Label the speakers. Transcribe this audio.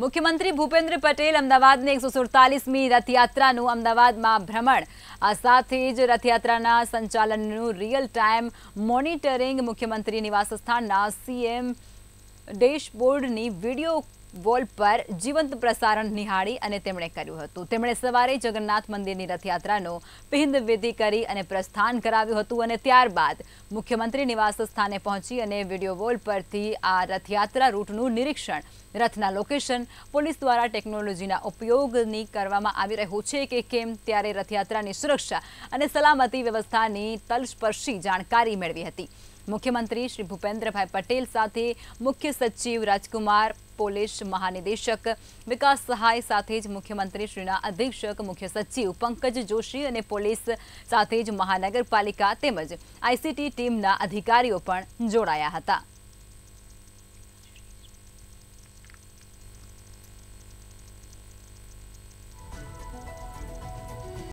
Speaker 1: મુખ્યમંત્રી ભૂપેન્દ્ર પટેલ અમદાવાદની એકસો સુડતાલીસમી રથયાત્રાનું અમદાવાદમાં ભ્રમણ આ સાથે જ રથયાત્રાના સંચાલનનું રિયલ ટાઈમ મોનિટરિંગ મુખ્યમંત્રી નિવાસસ્થાનના સીએમ ડેશબોર્ડની વિડિયો વોલ પર જીવંત પ્રસારણ નિહાળી અને તેમણે કર્યું હતું. તેમણે સવારે જગન્નાથ મંદિરની રથયાત્રાનો પિંદ વેધી કરી અને પ્રસ્થાન કરાવ્યું હતું અને ત્યારબાદ મુખ્યમંત્રી નિવાસસ્થાને પહોંચી અને વિડિયો વોલ પરથી આ રથયાત્રા રૂટનું નિરીક્ષણ, રથના લોકેશન પોલીસ દ્વારા ટેકનોલોજીના ઉપયોગની કરવામાં આવી રહ્યો છે કે કેમ ત્યારે રથયાત્રાની સુરક્ષા અને સલામતી વ્યવસ્થાની તલસ્પર્શી જાણકારી મેળવી હતી. મુખ્યમંત્રી શ્રી ભૂપેન્દ્રભાઈ પટેલ સાથે મુખ્ય સચિવ રાજકુમાર પોલીસ મહાનિદેશક વિકાસ સહાય સાથે જ મુખ્યમંત્રીશ્રીના અધિક્ષક મુખ્ય સચિવ પંકજ જોશી અને પોલીસ સાથે જ મહાનગરપાલિકા તેમજ આઈસીટી ટીમના અધિકારીઓ પણ જોડાયા હતા